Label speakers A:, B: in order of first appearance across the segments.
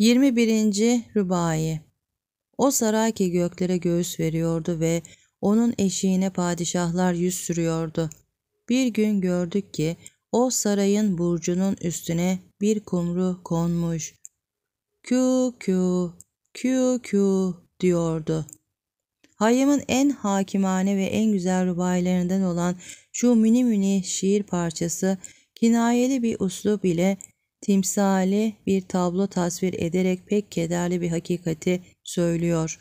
A: 21. Rubai O saray ki göklere göğüs veriyordu ve onun eşiğine padişahlar yüz sürüyordu. Bir gün gördük ki o sarayın burcunun üstüne bir kumru konmuş. Kü kü, kü kü diyordu. Hayyam'ın en hakimane ve en güzel rubaylarından olan şu mini mini şiir parçası kinayeli bir uslup ile timsali bir tablo tasvir ederek pek kederli bir hakikati söylüyor.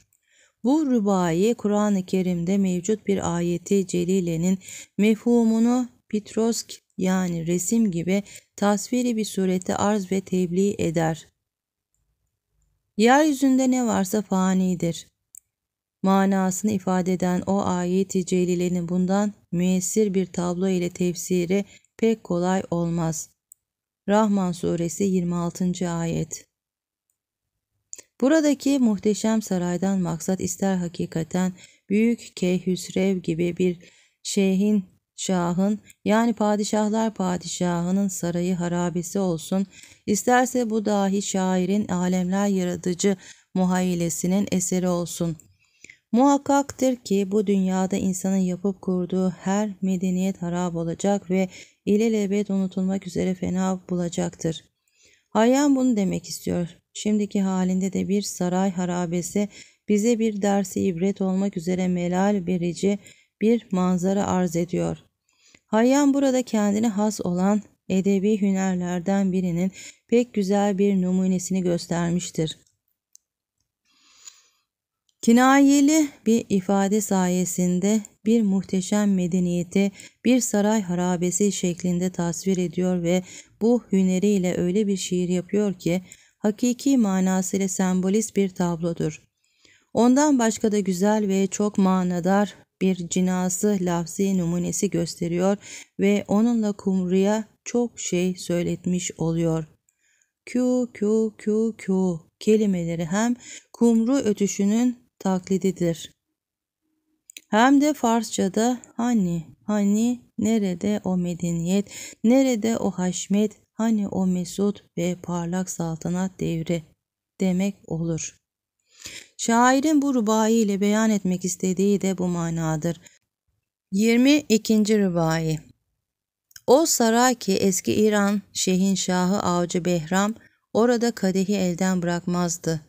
A: Bu rübayi Kur'an-ı Kerim'de mevcut bir ayeti celilenin mefhumunu Pitrosk yani resim gibi tasviri bir surette arz ve tebliğ eder. Yeryüzünde ne varsa fanidir. Manasını ifade eden o ayeti celilenin bundan müessir bir tablo ile tefsiri pek kolay olmaz. Rahman suresi 26. ayet Buradaki muhteşem saraydan maksat ister hakikaten büyük Keyhüsrev gibi bir şeyhin, şahın yani padişahlar padişahının sarayı harabesi olsun, isterse bu dahi şairin alemler yaratıcı muhayyilesinin eseri olsun. Muhakkaktır ki bu dünyada insanın yapıp kurduğu her medeniyet harap olacak ve ilelebet unutulmak üzere fena bulacaktır. Hayyan bunu demek istiyor. Şimdiki halinde de bir saray harabesi bize bir dersi ibret olmak üzere melal verici bir manzara arz ediyor. Hayyan burada kendine has olan edebi hünerlerden birinin pek güzel bir numunesini göstermiştir. Kinayeli bir ifade sayesinde bir muhteşem medeniyeti bir saray harabesi şeklinde tasvir ediyor ve bu hüneriyle öyle bir şiir yapıyor ki hakiki manasıyla sembolist bir tablodur. Ondan başka da güzel ve çok manadar bir cinası lafzi numunesi gösteriyor ve onunla kumruya çok şey söyletmiş oluyor. Kü, kü, kü, kü. kelimeleri hem kumru ötüşünün taklididir. Hem de Farsça'da hani, hani nerede o medeniyet, nerede o haşmet, hani o mesut ve parlak saltanat devri demek olur. Şairin bu rubai ile beyan etmek istediği de bu manadır. 22. Rubai O saray ki eski İran Şehinşahı Avcı Behram orada kadehi elden bırakmazdı.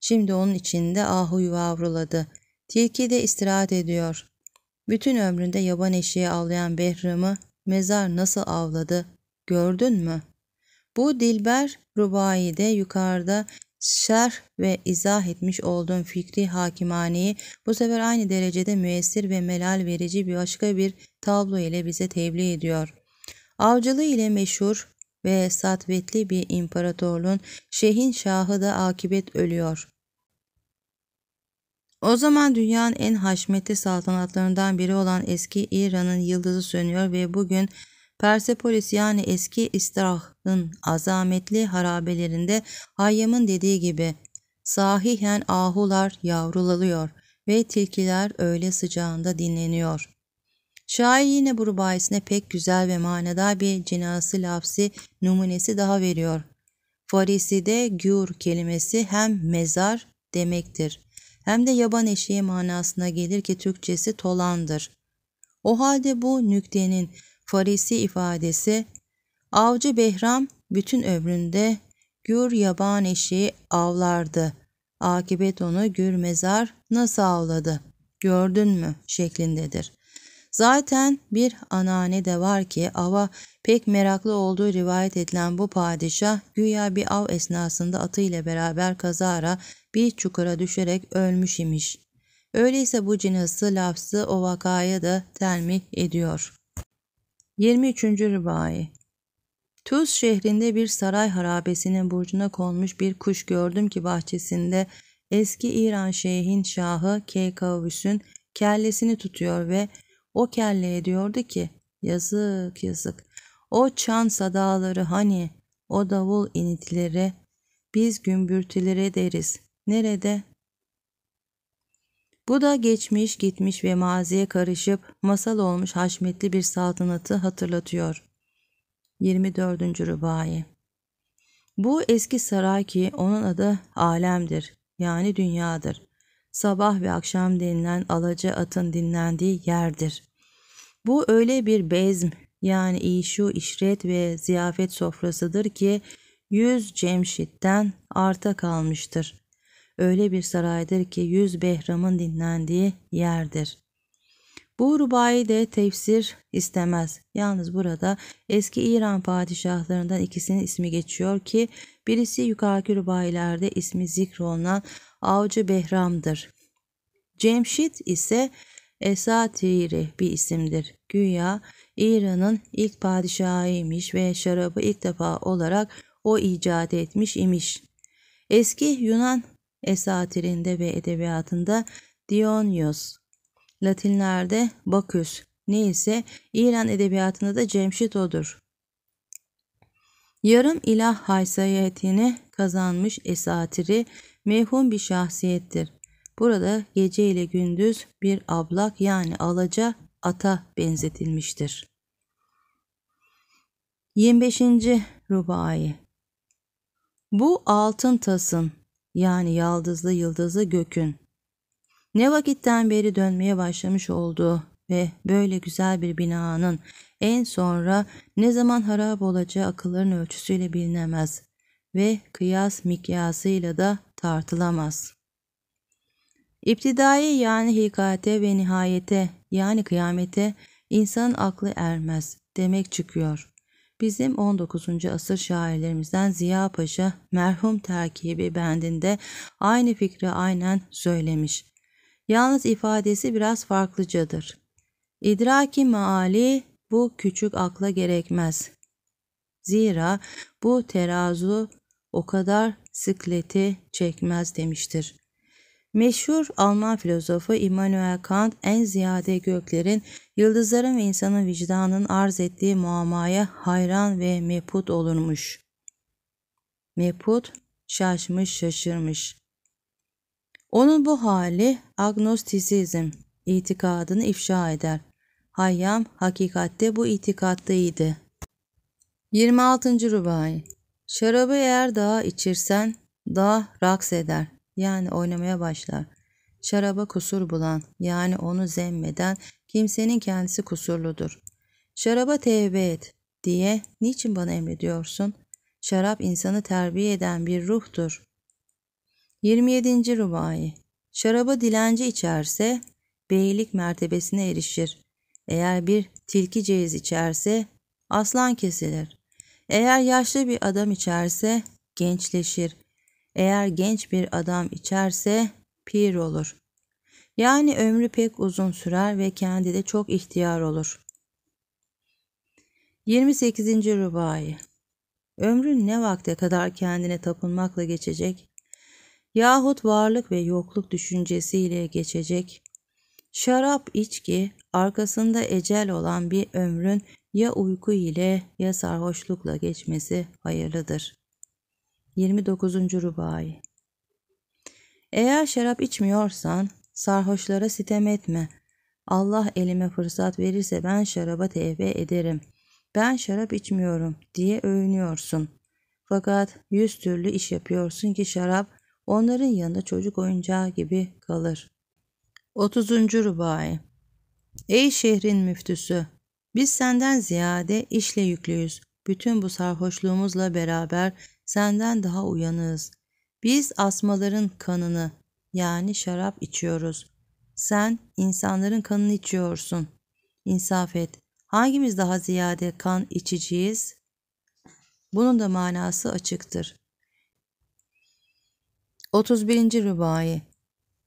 A: Şimdi onun içinde ahuyu avruladı. Tilki de istirahat ediyor. Bütün ömründe yaban eşeği avlayan Behram'ı mezar nasıl avladı gördün mü? Bu Dilber Rubai'de yukarıda şerh ve izah etmiş olduğum fikri hakimaneyi bu sefer aynı derecede müessir ve melal verici bir başka bir tablo ile bize tebliğ ediyor. Avcılığı ile meşhur ve satvetli bir imparatorluğun şehin şahı da akibet ölüyor. O zaman dünyanın en haşmetli saltanatlarından biri olan eski İran'ın yıldızı sönüyor ve bugün Persepolis yani eski İstrah'ın azametli harabelerinde Hayyam'ın dediği gibi sahihen ahular yavrulalıyor ve tilkiler öyle sıcağında dinleniyor. Şair yine bu rubaisine pek güzel ve manadar bir cinası lafsi numunesi daha veriyor. Farisi de gür kelimesi hem mezar demektir hem de yaban eşeği manasına gelir ki Türkçesi tolandır. O halde bu nüktenin farisi ifadesi avcı Behram bütün ömründe gür yaban eşeği avlardı. Akibet onu gür mezar nasıl avladı gördün mü şeklindedir. Zaten bir anane de var ki ava pek meraklı olduğu rivayet edilen bu padişah güya bir av esnasında atıyla beraber kazara bir çukura düşerek ölmüş imiş. Öyleyse bu cinası lafzı o vakaya da telmih ediyor. 23. Rivayet Tuz şehrinde bir saray harabesinin burcuna konmuş bir kuş gördüm ki bahçesinde eski İran şeyhin şahı Keykavüs'ün kellesini tutuyor ve o kelleye diyordu ki yazık yazık o çan sadaları hani o davul initleri, biz gümbürtülere deriz. Nerede? Bu da geçmiş gitmiş ve maziye karışıp masal olmuş haşmetli bir saltanatı hatırlatıyor. 24. Rubai Bu eski saray ki onun adı alemdir yani dünyadır. Sabah ve akşam denilen alaca atın dinlendiği yerdir. Bu öyle bir bezm yani işu işret ve ziyafet sofrasıdır ki yüz cemşitten arta kalmıştır. Öyle bir saraydır ki yüz behramın dinlendiği yerdir. Bu rubayı de tefsir istemez. Yalnız burada eski İran padişahlarından ikisinin ismi geçiyor ki birisi yukarıki rubayilerde ismi zikrolunan Avcı Behram'dır. Cemşit ise Esatiri bir isimdir. Güya İran'ın ilk padişahıymış ve şarabı ilk defa olarak o icat etmiş imiş. Eski Yunan esatirinde ve edebiyatında Dionyos, Latinlerde Baküs, neyse İran edebiyatında da Cemşit odur. Yarım ilah haysiyetini kazanmış esatiri mevhum bir şahsiyettir. Burada gece ile gündüz bir ablak yani alaca ata benzetilmiştir. 25. Rubai Bu altın tasın yani yaldızlı yıldızlı gökün ne vakitten beri dönmeye başlamış olduğu ve böyle güzel bir binanın en sonra ne zaman harap olacağı akılların ölçüsüyle bilinemez ve kıyas mikyasıyla da tartılamaz. İptidai yani hikayete ve nihayete yani kıyamete insanın aklı ermez demek çıkıyor. Bizim 19. asır şairlerimizden Ziya Paşa merhum terkibi bendinde aynı fikri aynen söylemiş. Yalnız ifadesi biraz farklıcadır. İdraki maali bu küçük akla gerekmez. Zira bu terazu o kadar sıkleti çekmez demiştir. Meşhur Alman filozofu Immanuel Kant en ziyade göklerin, yıldızların ve insanın vicdanının arz ettiği muamaya hayran ve meput olurmuş. Meput, şaşmış şaşırmış. Onun bu hali agnostisizm itikadını ifşa eder. Hayyam hakikatte bu itikattaydı. 26. Rubai Şarabı eğer daha içirsen daha raks eder yani oynamaya başlar. Şaraba kusur bulan yani onu zemmeden kimsenin kendisi kusurludur. Şaraba tevbe et diye niçin bana emrediyorsun? Şarap insanı terbiye eden bir ruhtur. 27. Rubai Şarabı dilenci içerse beylik mertebesine erişir. Eğer bir tilki ceyiz içerse aslan kesilir. Eğer yaşlı bir adam içerse gençleşir. Eğer genç bir adam içerse pir olur. Yani ömrü pek uzun sürer ve kendi de çok ihtiyar olur. 28. Rubai Ömrün ne vakte kadar kendine tapınmakla geçecek yahut varlık ve yokluk düşüncesiyle geçecek. Şarap içki arkasında ecel olan bir ömrün ya uyku ile ya sarhoşlukla geçmesi hayırlıdır. 29. Rubai Eğer şarap içmiyorsan sarhoşlara sitem etme. Allah elime fırsat verirse ben şaraba tevbe ederim. Ben şarap içmiyorum diye övünüyorsun. Fakat yüz türlü iş yapıyorsun ki şarap onların yanında çocuk oyuncağı gibi kalır. 30. Rubai Ey şehrin müftüsü! Biz senden ziyade işle yüklüyüz. Bütün bu sarhoşluğumuzla beraber senden daha uyanığız. Biz asmaların kanını yani şarap içiyoruz. Sen insanların kanını içiyorsun. İnsaf et. Hangimiz daha ziyade kan içiciyiz? Bunun da manası açıktır. 31. Rubai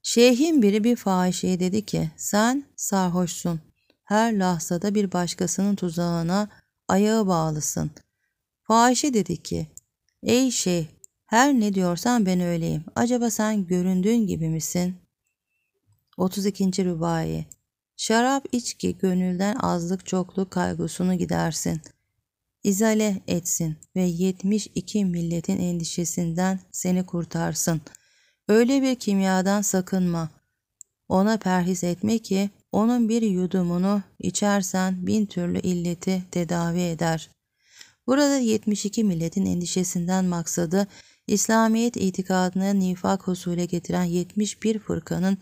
A: Şeyhin biri bir fahişeye dedi ki sen sarhoşsun. Her lahzada bir başkasının tuzağına ayağı bağlısın. Fahişe dedi ki Ey şeyh, her ne diyorsan ben öyleyim. Acaba sen göründüğün gibi misin? 32. Rübai Şarap iç ki gönülden azlık çokluk kaygısını gidersin. İzale etsin ve 72 milletin endişesinden seni kurtarsın. Öyle bir kimyadan sakınma. Ona perhiz etme ki onun bir yudumunu içersen bin türlü illeti tedavi eder.'' Burada 72 milletin endişesinden maksadı İslamiyet itikadını nifak husule getiren 71 fırkanın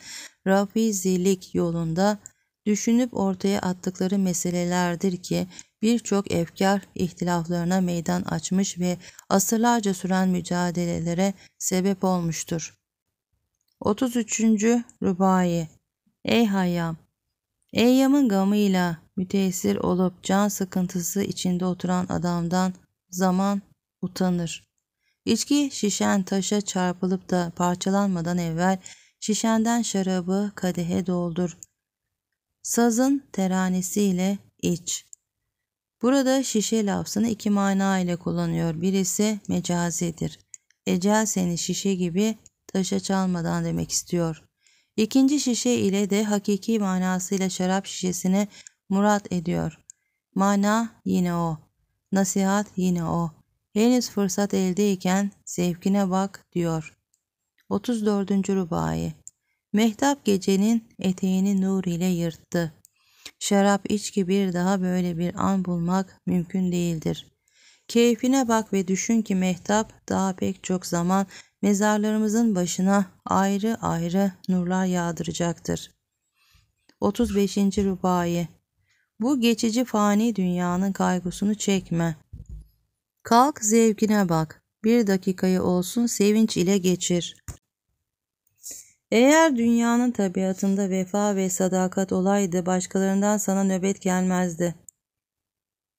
A: rafizilik yolunda düşünüp ortaya attıkları meselelerdir ki birçok efkar ihtilaflarına meydan açmış ve asırlarca süren mücadelelere sebep olmuştur. 33. Rubai Ey Hayyam! Eyyam'ın gamıyla müteessir olup can sıkıntısı içinde oturan adamdan zaman utanır. İçki şişen taşa çarpılıp da parçalanmadan evvel şişenden şarabı kadehe doldur. Sazın teranesiyle iç. Burada şişe lafzını iki mana ile kullanıyor. Birisi mecazidir. Ecel seni şişe gibi taşa çalmadan demek istiyor. İkinci şişe ile de hakiki manasıyla şarap şişesini murat ediyor. Mana yine o. Nasihat yine o. Henüz fırsat eldeyken zevkine bak diyor. 34. Rubai Mehtap gecenin eteğini nur ile yırttı. Şarap iç ki bir daha böyle bir an bulmak mümkün değildir. Keyfine bak ve düşün ki mehtap daha pek çok zaman mezarlarımızın başına ayrı ayrı nurlar yağdıracaktır. 35. Rubai Bu geçici fani dünyanın kaygısını çekme. Kalk zevkine bak. Bir dakikayı olsun sevinç ile geçir. Eğer dünyanın tabiatında vefa ve sadakat olaydı başkalarından sana nöbet gelmezdi.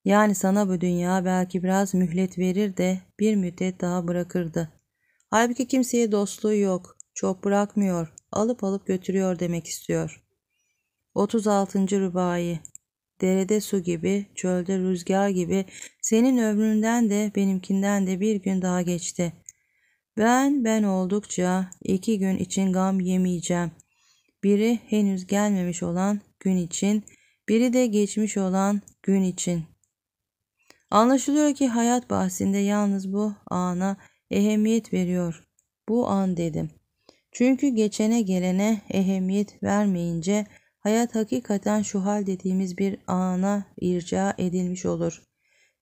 A: Yani sana bu dünya belki biraz mühlet verir de bir müddet daha bırakırdı. Halbuki kimseye dostluğu yok. Çok bırakmıyor. Alıp alıp götürüyor demek istiyor. 36. Rubai Derede su gibi, çölde rüzgar gibi, senin ömründen de benimkinden de bir gün daha geçti. Ben ben oldukça iki gün için gam yemeyeceğim. Biri henüz gelmemiş olan gün için, biri de geçmiş olan gün için. Anlaşılıyor ki hayat bahsinde yalnız bu ana ehemmiyet veriyor. Bu an dedim. Çünkü geçene gelene ehemmiyet vermeyince hayat hakikaten şu hal dediğimiz bir ana irca edilmiş olur.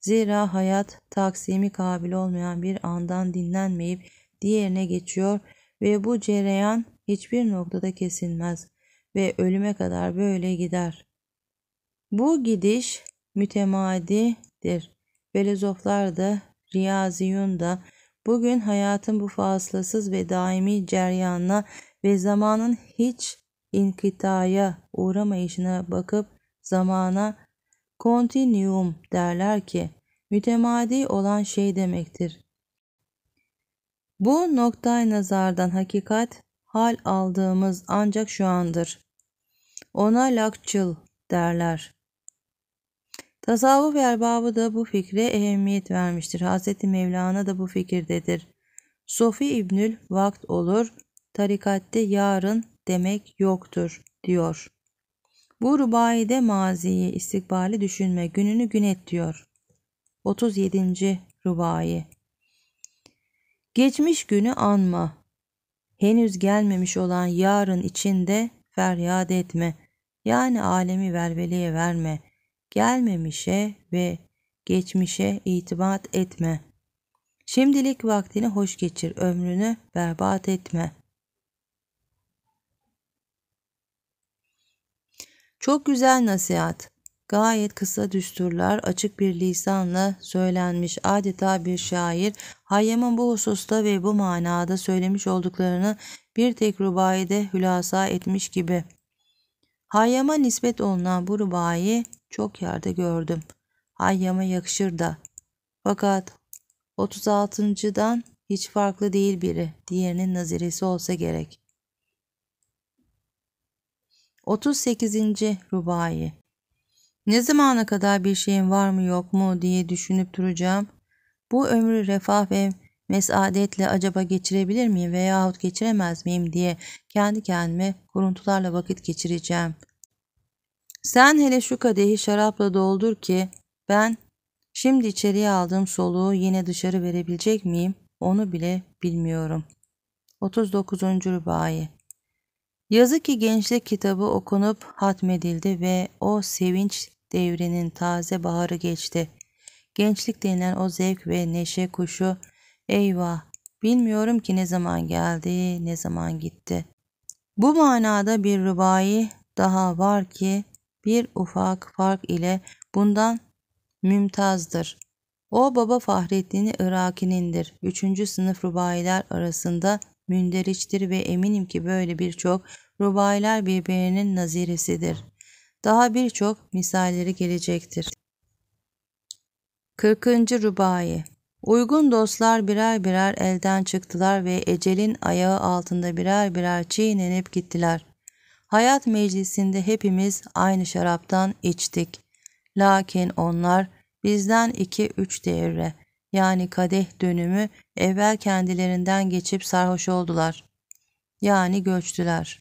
A: Zira hayat taksimi kabil olmayan bir andan dinlenmeyip diğerine geçiyor ve bu cereyan hiçbir noktada kesilmez ve ölüme kadar böyle gider. Bu gidiş mütemadidir. Filozoflar da, riyaziyun da, Bugün hayatın bu faslasız ve daimi ceryanına ve zamanın hiç inkitaya uğramayışına bakıp zamana kontinuum derler ki mütemadi olan şey demektir. Bu noktay nazardan hakikat hal aldığımız ancak şu andır. Ona lakçıl derler. Tasavvuf erbabı da bu fikre ehemmiyet vermiştir. Hz. Mevlana da bu fikirdedir. Sofi İbnül vakt olur, tarikatte yarın demek yoktur diyor. Bu rubaide maziyi, istikbali düşünme, gününü gün et diyor. 37. Rubai Geçmiş günü anma. Henüz gelmemiş olan yarın içinde feryat etme. Yani alemi velveleye verme gelmemişe ve geçmişe itimat etme. Şimdilik vaktini hoş geçir, ömrünü berbat etme. Çok güzel nasihat. Gayet kısa düsturlar açık bir lisanla söylenmiş adeta bir şair Hayyam'ın bu hususta ve bu manada söylemiş olduklarını bir tek rubayede hülasa etmiş gibi. Hayyama nispet olunan bu rubayı çok yerde gördüm. Hayyama yakışır da. Fakat 36.dan hiç farklı değil biri. Diğerinin naziresi olsa gerek. 38. Rubai Ne zamana kadar bir şeyin var mı yok mu diye düşünüp duracağım. Bu ömrü refah ve mesadetle acaba geçirebilir miyim veyahut geçiremez miyim diye kendi kendime kuruntularla vakit geçireceğim. Sen hele şu kadehi şarapla doldur ki ben şimdi içeriye aldığım soluğu yine dışarı verebilecek miyim onu bile bilmiyorum. 39. Rübai Yazık ki gençlik kitabı okunup hatmedildi ve o sevinç devrinin taze baharı geçti. Gençlik denilen o zevk ve neşe kuşu Eyvah, bilmiyorum ki ne zaman geldi, ne zaman gitti. Bu manada bir rubai daha var ki bir ufak fark ile bundan mümtazdır. O baba Fahrettin Irakinindir. Üçüncü sınıf rubailer arasında münderiçtir ve eminim ki böyle birçok rubailer birbirinin naziresidir. Daha birçok misalleri gelecektir. 40. Rubai Uygun dostlar birer birer elden çıktılar ve ecelin ayağı altında birer birer çiğnenip gittiler. Hayat meclisinde hepimiz aynı şaraptan içtik. Lakin onlar bizden iki üç devre yani kadeh dönümü evvel kendilerinden geçip sarhoş oldular. Yani göçtüler.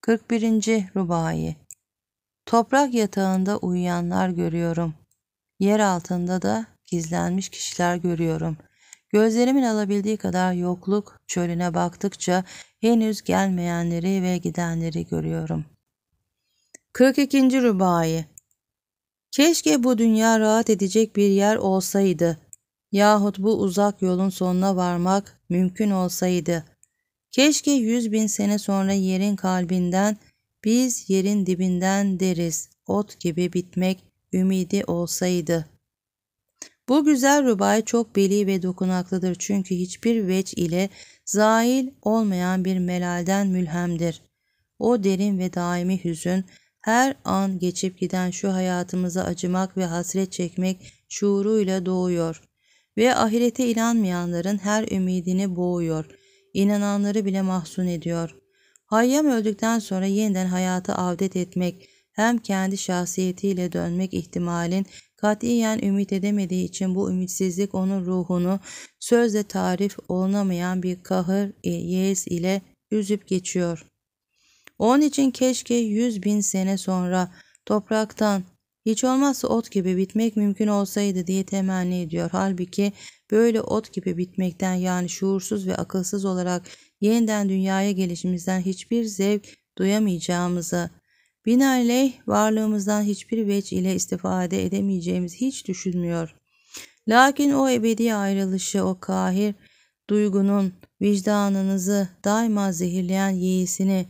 A: 41. Rubai Toprak yatağında uyuyanlar görüyorum. Yer altında da gizlenmiş kişiler görüyorum. Gözlerimin alabildiği kadar yokluk çölüne baktıkça henüz gelmeyenleri ve gidenleri görüyorum. 42. Rubai Keşke bu dünya rahat edecek bir yer olsaydı yahut bu uzak yolun sonuna varmak mümkün olsaydı. Keşke yüz bin sene sonra yerin kalbinden, biz yerin dibinden deriz, ot gibi bitmek ümidi olsaydı. Bu güzel rubai çok beli ve dokunaklıdır çünkü hiçbir veç ile zail olmayan bir melalden mülhemdir. O derin ve daimi hüzün, her an geçip giden şu hayatımıza acımak ve hasret çekmek şuuruyla doğuyor ve ahirete inanmayanların her ümidini boğuyor, inananları bile mahzun ediyor. Hayyam öldükten sonra yeniden hayata avdet etmek, hem kendi şahsiyetiyle dönmek ihtimalin Katiyen ümit edemediği için bu ümitsizlik onun ruhunu sözle tarif olunamayan bir kahır, yeğiz ile üzüp geçiyor. Onun için keşke yüz bin sene sonra topraktan hiç olmazsa ot gibi bitmek mümkün olsaydı diye temenni ediyor. Halbuki böyle ot gibi bitmekten yani şuursuz ve akılsız olarak yeniden dünyaya gelişimizden hiçbir zevk duyamayacağımızı Binaenaleyh varlığımızdan hiçbir veç ile istifade edemeyeceğimiz hiç düşünmüyor. Lakin o ebedi ayrılışı, o kahir duygunun vicdanınızı daima zehirleyen yeğisini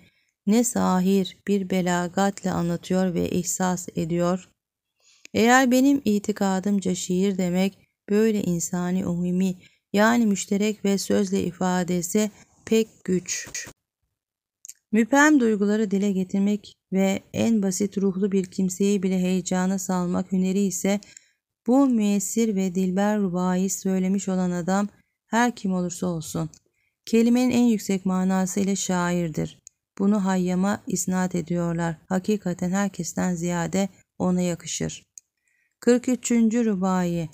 A: ne sahir bir belagatle anlatıyor ve ihsas ediyor. Eğer benim itikadımca şiir demek böyle insani umumi yani müşterek ve sözle ifadesi pek güç. Müpem duyguları dile getirmek ve en basit ruhlu bir kimseyi bile heyecana salmak hüneri ise bu müessir ve dilber rubayı söylemiş olan adam her kim olursa olsun. Kelimenin en yüksek manası ile şairdir. Bunu hayyama isnat ediyorlar. Hakikaten herkesten ziyade ona yakışır. 43. Rubai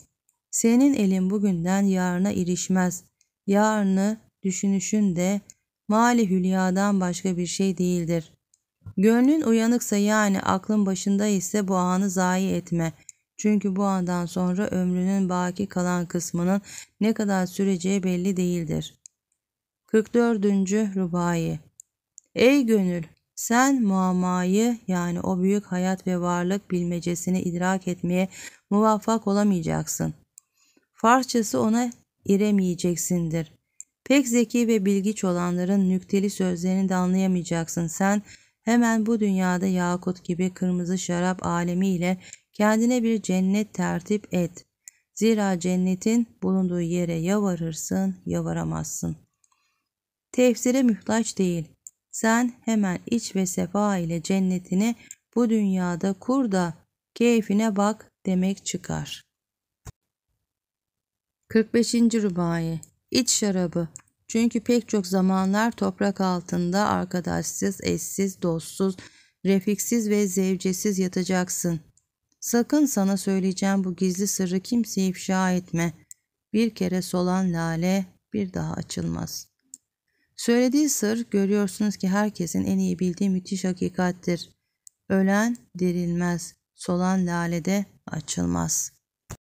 A: Senin elin bugünden yarına erişmez. Yarını düşünüşün de mali hülyadan başka bir şey değildir. Gönlün uyanıksa yani aklın başında ise bu anı zayi etme. Çünkü bu andan sonra ömrünün baki kalan kısmının ne kadar süreceği belli değildir. 44. Rubai Ey gönül! Sen muammayı yani o büyük hayat ve varlık bilmecesini idrak etmeye muvaffak olamayacaksın. Farçası ona iremeyeceksindir. Pek zeki ve bilgiç olanların nükteli sözlerini de anlayamayacaksın sen. Hemen bu dünyada yakut gibi kırmızı şarap alemiyle kendine bir cennet tertip et. Zira cennetin bulunduğu yere ya varırsın ya varamazsın. Tefsire mühtaç değil. Sen hemen iç ve sefa ile cennetini bu dünyada kur da keyfine bak demek çıkar. 45. Rubai İç şarabı. Çünkü pek çok zamanlar toprak altında arkadaşsız, eşsiz, dostsuz, refiksiz ve zevcesiz yatacaksın. Sakın sana söyleyeceğim bu gizli sırrı kimseye ifşa etme. Bir kere solan lale bir daha açılmaz. Söylediği sır görüyorsunuz ki herkesin en iyi bildiği müthiş hakikattir. Ölen dirilmez, solan lale de açılmaz.''